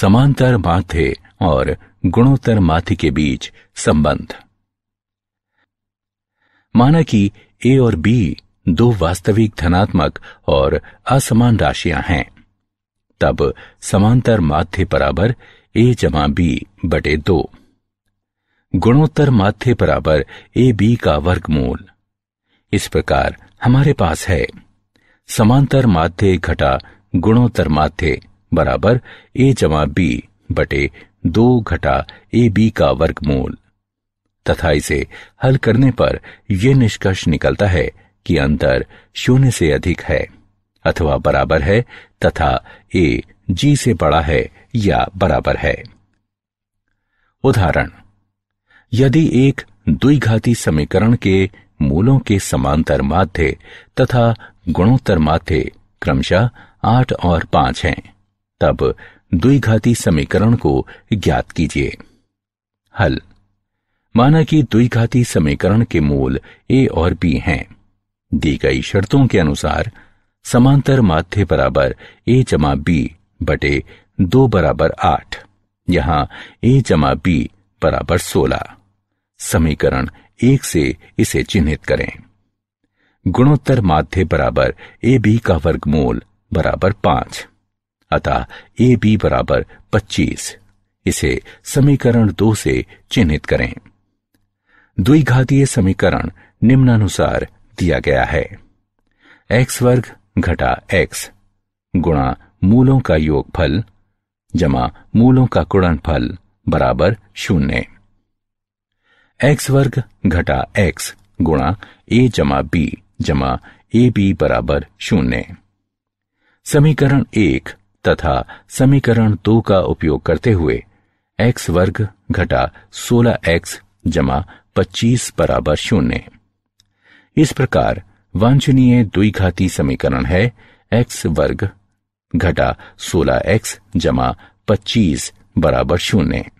समांतर माथे और गुणोत्तर माथे के बीच संबंध माना कि ए और बी दो वास्तविक धनात्मक और असमान राशियां हैं तब समांतर माध्य बराबर ए जमा बी बटे दो गुणोत्तर माध्य बराबर ए बी का वर्गमूल इस प्रकार हमारे पास है समांतर माध्य घटा गुणोत्तर माध्य बराबर ए जमा बी बटे दो घटा ए बी का वर्गमूल तथा इसे हल करने पर यह निष्कर्ष निकलता है कि अंतर शून्य से अधिक है अथवा बराबर है तथा ए जी से बड़ा है या बराबर है उदाहरण यदि एक द्विघाती समीकरण के मूलों के समांतर माध्य तथा गुणोत्तर माध्य क्रमशः आठ और पांच हैं तब द्विघाती समीकरण को ज्ञात कीजिए हल माना कि द्विघाती समीकरण के मूल ए और बी हैं दी गई शर्तों के अनुसार समांतर माध्य बराबर ए जमा बी बटे दो बराबर आठ यहां ए जमा बी बराबर सोलह समीकरण एक से इसे चिन्हित करें गुणोत्तर माध्य बराबर ए बी का वर्गमूल बराबर पांच अतः ए बी बराबर पच्चीस इसे समीकरण दो से चिन्हित करें द्विघातीय समीकरण निम्नानुसार दिया गया है एक्स वर्ग घटा एक्स गुणा मूलों का योगफल जमा मूलों का गुणनफल बराबर शून्य एक्स वर्ग घटा एक्स गुणा ए जमा बी जमा ए बी बराबर शून्य समीकरण एक तथा समीकरण दो का उपयोग करते हुए एक्स वर्ग घटा सोलह एक्स जमा पच्चीस बराबर शून्य इस प्रकार वांछनीय द्विघाती समीकरण है एक्स वर्ग घटा सोलह एक्स जमा पच्चीस बराबर शून्य